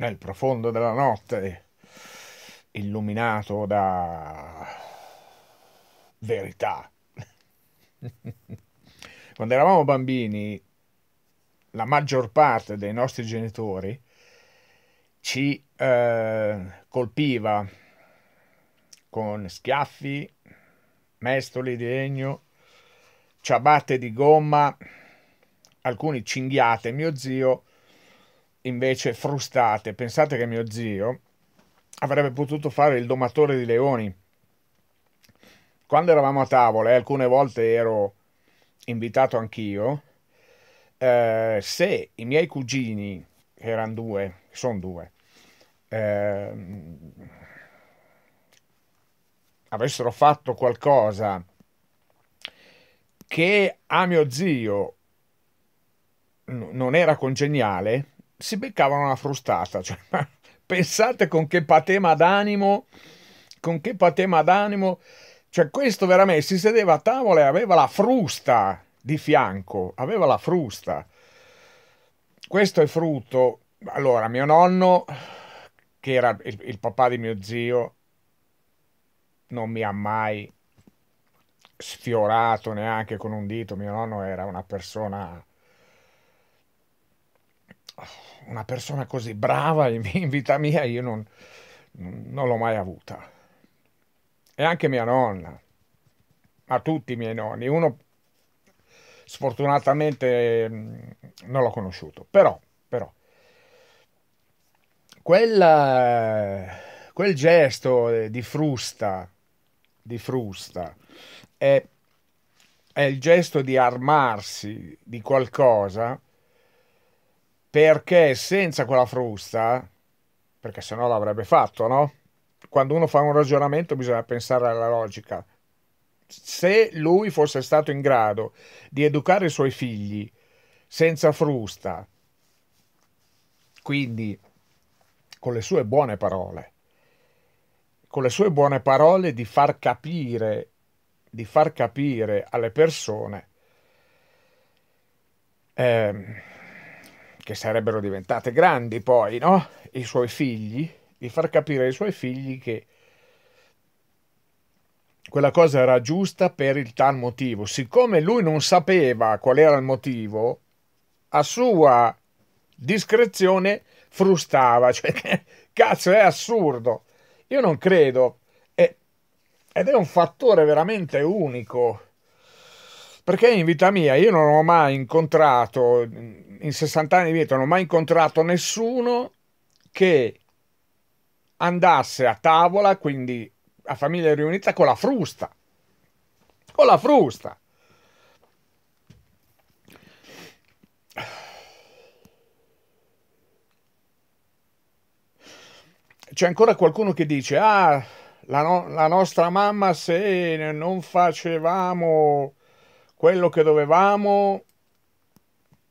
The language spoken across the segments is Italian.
nel profondo della notte, illuminato da verità. Quando eravamo bambini, la maggior parte dei nostri genitori ci eh, colpiva con schiaffi, mestoli di legno, ciabatte di gomma, alcuni cinghiate. Mio zio invece frustate. Pensate che mio zio avrebbe potuto fare il domatore di leoni. Quando eravamo a tavola, e alcune volte ero invitato anch'io, eh, se i miei cugini, che erano due, sono due, eh, avessero fatto qualcosa che a mio zio non era congeniale, si beccavano una frustata. Cioè, pensate con che patema d'animo, con che patema d'animo, cioè questo veramente si sedeva a tavola e aveva la frusta di fianco, aveva la frusta. Questo è frutto. Allora, mio nonno, che era il, il papà di mio zio, non mi ha mai sfiorato neanche con un dito. Mio nonno era una persona una persona così brava in vita mia io non, non l'ho mai avuta. E anche mia nonna, ma tutti i miei nonni, uno sfortunatamente mm, non l'ho conosciuto, però, però quella, quel gesto eh, di frusta, di frusta è, è il gesto di armarsi di qualcosa perché senza quella frusta, perché sennò l'avrebbe fatto, no? Quando uno fa un ragionamento bisogna pensare alla logica. Se lui fosse stato in grado di educare i suoi figli senza frusta, quindi con le sue buone parole, con le sue buone parole di far capire, di far capire alle persone eh, che sarebbero diventate grandi poi, no? I suoi figli, di far capire ai suoi figli che quella cosa era giusta per il tal motivo. Siccome lui non sapeva qual era il motivo, a sua discrezione frustava. Cioè, cazzo, è assurdo. Io non credo. Ed è un fattore veramente unico perché in vita mia io non ho mai incontrato, in 60 anni di vita non ho mai incontrato nessuno che andasse a tavola, quindi a famiglia riunita, con la frusta. Con la frusta. C'è ancora qualcuno che dice, ah, la, no la nostra mamma se non facevamo quello che dovevamo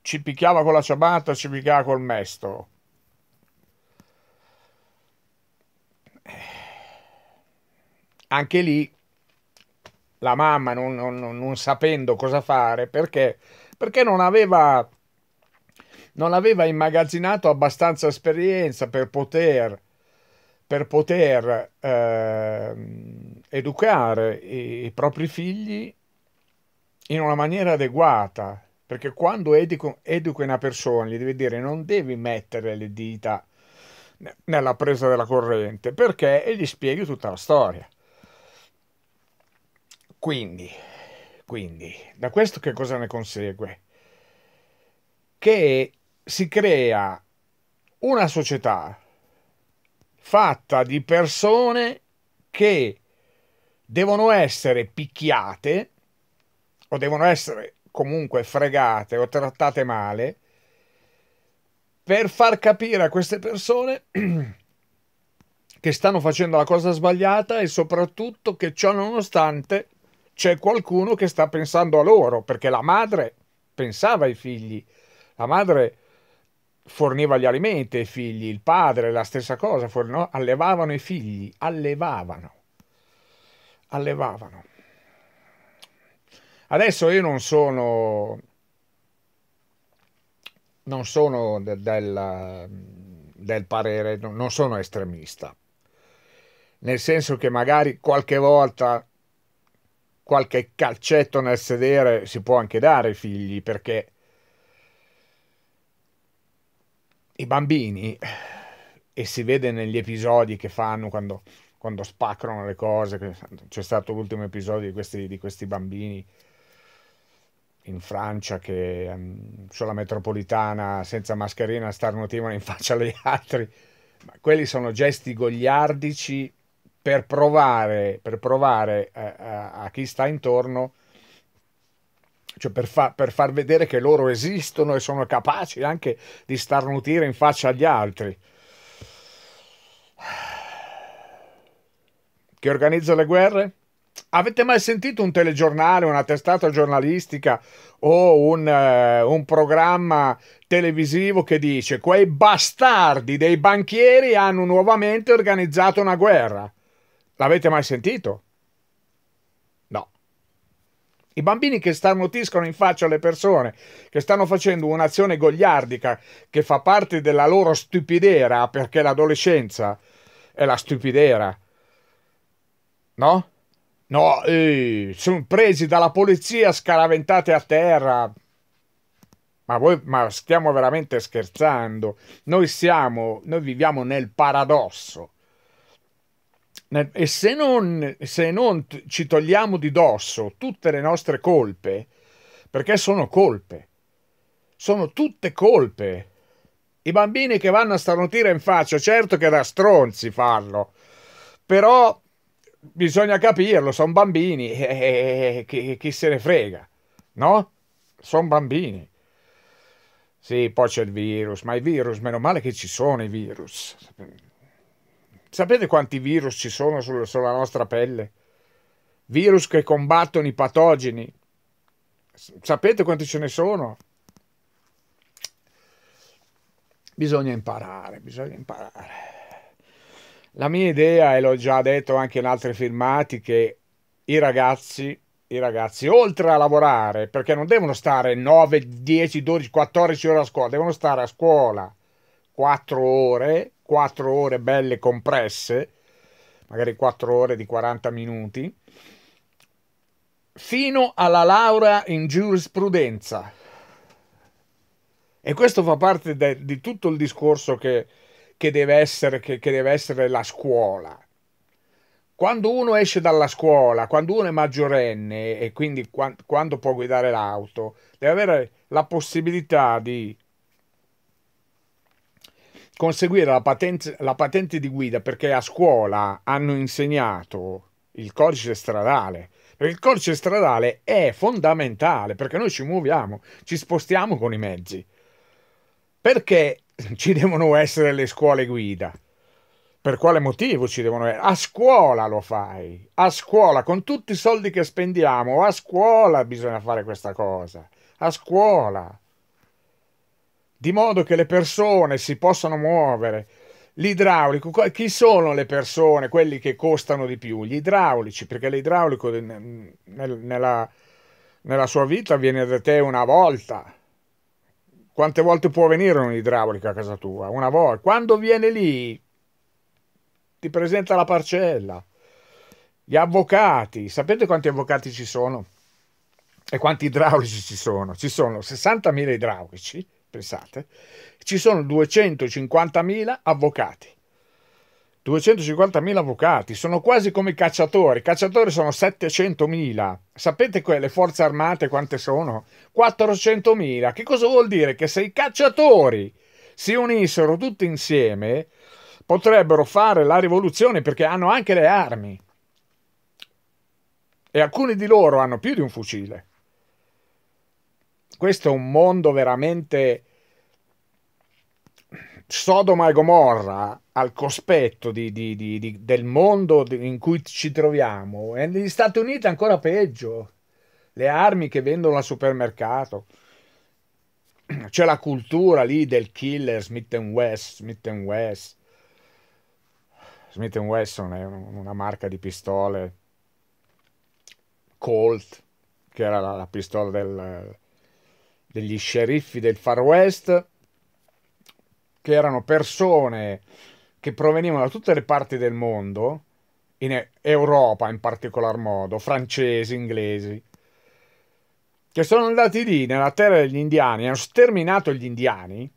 ci picchiava con la ciabatta, ci picchiava col mesto. Anche lì la mamma non, non, non sapendo cosa fare perché, perché non aveva non aveva immagazzinato abbastanza esperienza per poter, per poter eh, educare i, i, propri figli in una maniera adeguata, perché quando educo, educo una persona gli devi dire non devi mettere le dita nella presa della corrente, perché e gli spieghi tutta la storia. Quindi, quindi, da questo che cosa ne consegue? Che si crea una società fatta di persone che devono essere picchiate o devono essere comunque fregate o trattate male per far capire a queste persone che stanno facendo la cosa sbagliata e soprattutto che ciò nonostante c'è qualcuno che sta pensando a loro, perché la madre pensava ai figli, la madre forniva gli alimenti ai figli, il padre la stessa cosa, fornò, allevavano i figli, allevavano, allevavano. Adesso io non sono, non sono del, del, del parere, non sono estremista, nel senso che magari qualche volta qualche calcetto nel sedere si può anche dare ai figli perché i bambini, e si vede negli episodi che fanno quando, quando spaccano le cose, c'è stato l'ultimo episodio di questi, di questi bambini in Francia che ehm, sulla metropolitana senza mascherina starnutivano in faccia agli altri. Ma quelli sono gesti gogliardici per provare, per provare a, eh, a, eh, a chi sta intorno, cioè per, fa, per, far vedere che loro esistono e sono capaci anche di starnutire in faccia agli altri. Chi organizza le guerre? Avete mai sentito un telegiornale, una testata giornalistica o un, eh, un, programma televisivo che dice quei bastardi dei banchieri hanno nuovamente organizzato una guerra? L'avete mai sentito? No. I bambini che starnutiscono in faccia alle persone, che stanno facendo un'azione gogliardica che fa parte della loro stupidera, perché l'adolescenza è la stupidera, no? No, eh, sono presi dalla polizia, scaraventati a terra. Ma, voi, ma stiamo veramente scherzando? Noi siamo, noi viviamo nel paradosso. E se non, se non ci togliamo di dosso tutte le nostre colpe, perché sono colpe, sono tutte colpe. I bambini che vanno a starnutire in faccia, certo che da stronzi farlo, però bisogna capirlo, sono bambini, eh, eh, eh, chi, chi, se ne frega, no? Sono bambini. Sì, poi c'è il virus, ma i virus, meno male che ci sono i virus. Sapete quanti virus ci sono sul, sulla nostra pelle? Virus che combattono i patogeni. Sapete quanti ce ne sono? Bisogna imparare, bisogna imparare. La mia idea, e l'ho già detto anche in altri filmati, che i ragazzi, i ragazzi, oltre a lavorare, perché non devono stare 9, 10, 12, 14 ore a scuola, devono stare a scuola 4 ore, 4 ore belle compresse, magari 4 ore di 40 minuti, fino alla laurea in giurisprudenza. E questo fa parte de, di tutto il discorso che che deve essere, che, che deve essere la scuola. Quando uno esce dalla scuola, quando uno è maggiorenne e quindi quando, può guidare l'auto, deve avere la possibilità di conseguire la patente, la patente, di guida perché a scuola hanno insegnato il codice stradale. Perché il codice stradale è fondamentale perché noi ci muoviamo, ci spostiamo con i mezzi. Perché ci devono essere le scuole guida. Per quale motivo ci devono essere? A scuola lo fai, a scuola, con tutti i soldi che spendiamo, a scuola bisogna fare questa cosa, a scuola. Di modo che le persone si possano muovere. L'idraulico, chi sono le persone, quelli che costano di più? Gli idraulici, perché l'idraulico nella, nella sua vita viene da te una volta quante volte può venire un idraulico a casa tua? Una volta. Quando viene lì, ti presenta la parcella, gli avvocati. Sapete quanti avvocati ci sono? E quanti idraulici ci sono? Ci sono 60.000 idraulici, pensate. Ci sono 250.000 avvocati 250.000 avvocati, sono quasi come i cacciatori, i cacciatori sono 700.000, sapete quelle forze armate quante sono? 400.000, che cosa vuol dire? Che se i cacciatori si unissero tutti insieme potrebbero fare la rivoluzione perché hanno anche le armi e alcuni di loro hanno più di un fucile. Questo è un mondo veramente Sodoma e Gomorra al cospetto di, di, di, del mondo in cui ci troviamo e negli Stati Uniti ancora peggio le armi che vendono al supermercato c'è la cultura lì del killer Smith West Smith West Smith Wesson è una marca di pistole Colt che era la, la pistola del, degli sceriffi del Far West che erano persone che provenivano da tutte le parti del mondo, in Europa in particolar modo, francesi, inglesi, che sono andati lì nella terra degli indiani, hanno sterminato gli indiani,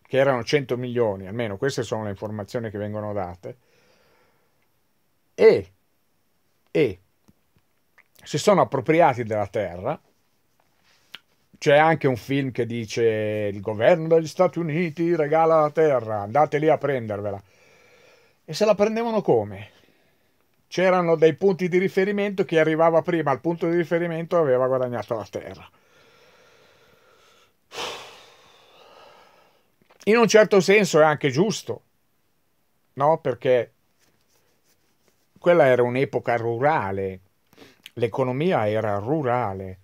che erano 100 milioni, almeno queste sono le informazioni che vengono date, e, e si sono appropriati della terra c'è anche un film che dice il governo degli Stati Uniti regala la terra, andate lì a prendervela. E se la prendevano come? C'erano dei punti di riferimento, chi arrivava prima al punto di riferimento aveva guadagnato la terra. In un certo senso è anche giusto, no? Perché quella era un'epoca rurale, l'economia era rurale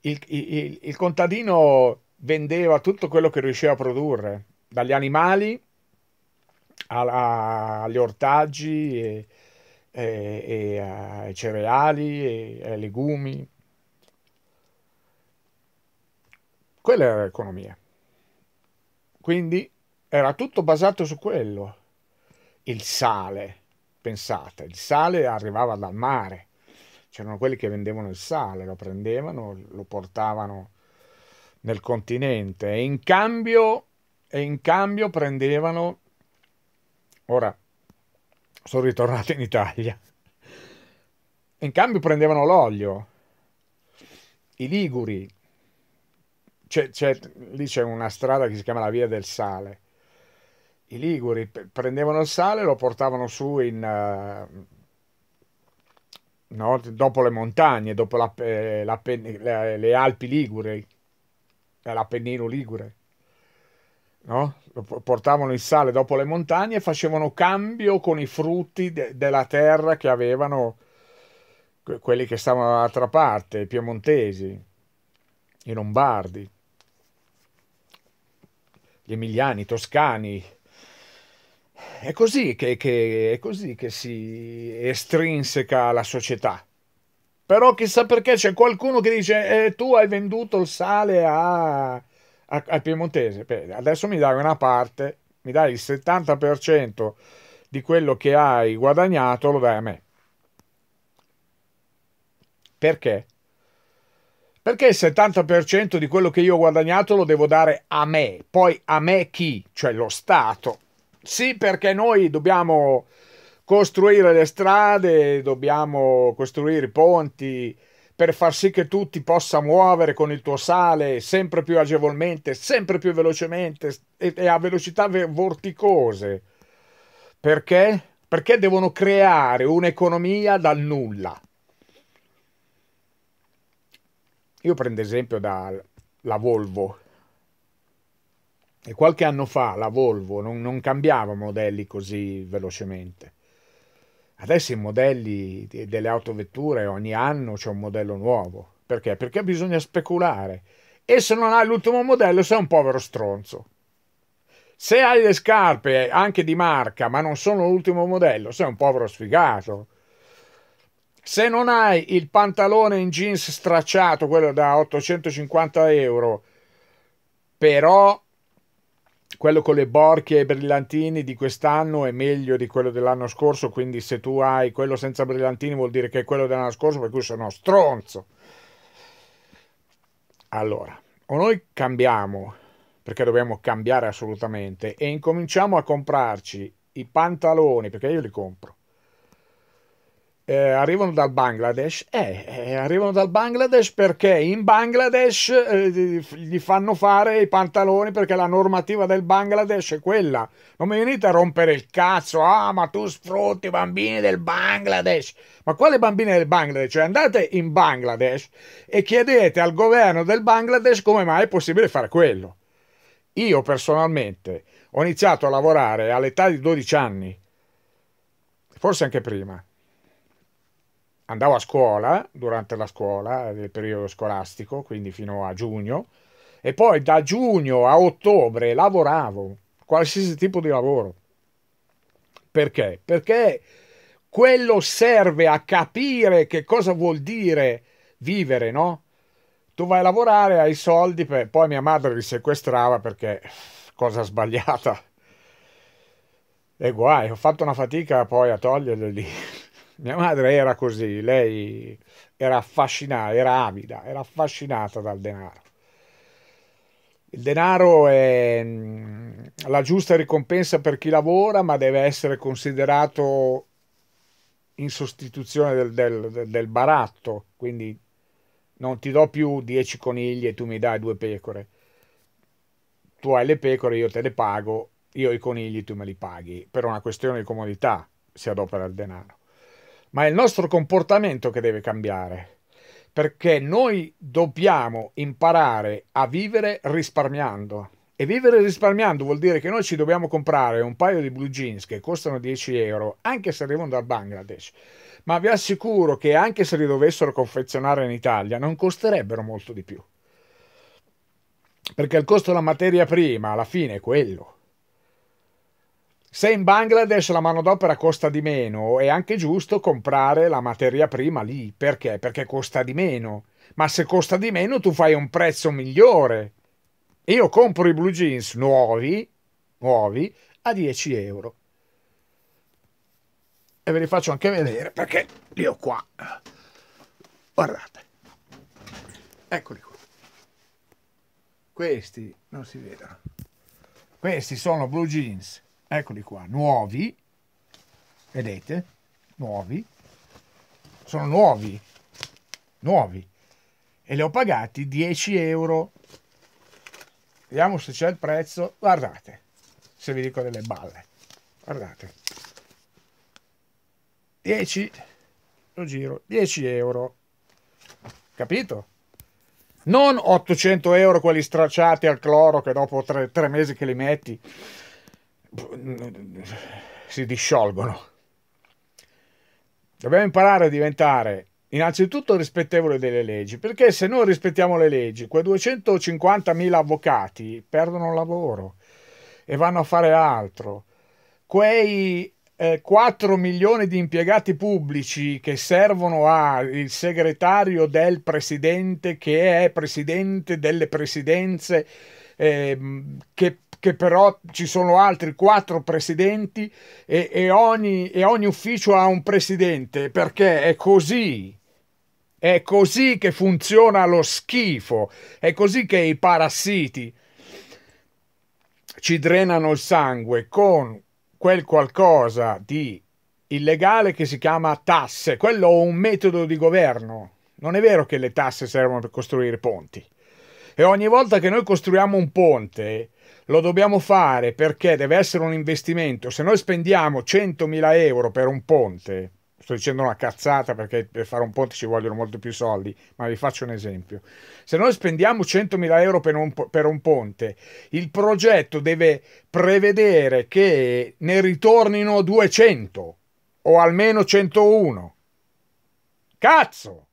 il, il, il contadino vendeva tutto quello che riusciva a produrre, dagli animali alla, agli ortaggi, e, e, e ai cereali, e ai legumi. Quella era l'economia. Quindi era tutto basato su quello. Il sale, pensate, il sale arrivava dal mare c'erano quelli che vendevano il sale, lo prendevano, lo portavano nel continente e in cambio, e in cambio prendevano... Ora, sono ritornato in Italia. In cambio prendevano l'olio, i liguri. C'è, c'è, lì c'è una strada che si chiama la Via del Sale. I liguri prendevano il sale, e lo portavano su in... Uh, no? dopo le montagne, dopo la, eh, la, le, le, Alpi Ligure, eh, l'Appennino Ligure. No? Portavano il sale dopo le montagne e facevano cambio con i frutti de della terra che avevano que quelli che stavano dall'altra parte, i piemontesi, i lombardi, gli emiliani, i toscani, è così che, che, è così che si estrinseca la società. Però chissà perché c'è qualcuno che dice eh, tu hai venduto il sale al Piemontese, Beh, adesso mi dai una parte, mi dai il 70% di quello che hai guadagnato, lo dai a me. Perché? Perché il 70% di quello che io ho guadagnato lo devo dare a me, poi a me chi? Cioè lo Stato sì, perché noi dobbiamo costruire le strade, dobbiamo costruire i ponti per far sì che tu ti possa muovere con il tuo sale sempre più agevolmente, sempre più velocemente e, a velocità vorticose. Perché? Perché devono creare un'economia dal nulla. Io prendo esempio dalla Volvo e qualche anno fa la Volvo non, non cambiava modelli così velocemente. Adesso i modelli delle autovetture ogni anno c'è un modello nuovo. Perché? Perché bisogna speculare. E se non hai l'ultimo modello sei un povero stronzo. Se hai le scarpe anche di marca ma non sono l'ultimo modello sei un povero sfigato. Se non hai il pantalone in jeans stracciato, quello da 850 euro, però quello con le borchie e i brillantini di quest'anno è meglio di quello dell'anno scorso, quindi se tu hai quello senza brillantini vuol dire che è quello dell'anno scorso, per cui sono stronzo. Allora, o noi cambiamo, perché dobbiamo cambiare assolutamente, e incominciamo a comprarci i pantaloni, perché io li compro, eh, arrivano dal Bangladesh? Eh, eh, arrivano dal Bangladesh perché in Bangladesh eh, gli fanno fare i pantaloni perché la normativa del Bangladesh è quella. Non mi venite a rompere il cazzo, ah ma tu sfrutti i bambini del Bangladesh. Ma quale bambini del Bangladesh? Cioè andate in Bangladesh e chiedete al governo del Bangladesh come mai è possibile fare quello. Io personalmente ho iniziato a lavorare all'età di 12 anni, forse anche prima andavo a scuola durante la scuola, nel periodo scolastico, quindi fino a giugno, e poi da giugno a ottobre lavoravo, qualsiasi tipo di lavoro. Perché? Perché quello serve a capire che cosa vuol dire vivere, no? Tu vai a lavorare, hai i soldi, per... poi mia madre li sequestrava perché cosa sbagliata. E guai, ho fatto una fatica poi a toglierli mia madre era così, lei era affascinata, era avida, era affascinata dal denaro. Il denaro è mm, la giusta ricompensa per chi lavora, ma deve essere considerato in sostituzione del, del, del baratto, quindi non ti do più 10 conigli e tu mi dai due pecore. Tu hai le pecore, io te le pago, io i conigli tu me li paghi, per una questione di comodità si adopera il denaro ma è il nostro comportamento che deve cambiare, perché noi dobbiamo imparare a vivere risparmiando. E vivere risparmiando vuol dire che noi ci dobbiamo comprare un paio di blue jeans che costano 10 euro, anche se arrivano dal Bangladesh. Ma vi assicuro che anche se li dovessero confezionare in Italia, non costerebbero molto di più. Perché il costo della materia prima alla fine è quello se in Bangladesh la manodopera costa di meno, è anche giusto comprare la materia prima lì. Perché? Perché costa di meno. Ma se costa di meno, tu fai un prezzo migliore. Io compro i blue jeans nuovi, nuovi a 10 euro. E ve li faccio anche vedere perché li ho qua. Guardate. Eccoli qua. Questi non si vedono. Questi sono blue jeans eccoli qua, nuovi, vedete, nuovi, sono nuovi, nuovi, e li ho pagati 10 euro. Vediamo se c'è il prezzo, guardate, se vi dico delle balle, guardate, 10, lo giro, 10 euro, capito? non 800 euro quelli stracciati al cloro che dopo tre, tre mesi che li metti si disciolgono. Dobbiamo imparare a diventare innanzitutto rispettevoli delle leggi, perché se noi rispettiamo le leggi, quei 250.000 avvocati perdono il lavoro e vanno a fare altro. Quei eh, 4 milioni di impiegati pubblici che servono al segretario del presidente che è presidente delle presidenze ehm, che che però ci sono altri quattro presidenti e, e, ogni, e, ogni, ufficio ha un presidente perché è così. È così che funziona lo schifo, è così che i parassiti ci drenano il sangue con quel qualcosa di illegale che si chiama tasse. Quello è un metodo di governo. Non è vero che le tasse servono per costruire ponti. E ogni volta che noi costruiamo un ponte, lo dobbiamo fare perché deve essere un investimento. Se noi spendiamo 100.000 euro per un ponte, sto dicendo una cazzata perché per fare un ponte ci vogliono molto più soldi, ma vi faccio un esempio. Se noi spendiamo 100.000 euro per un, per un ponte, il progetto deve prevedere che ne ritornino 200 o almeno 101. Cazzo!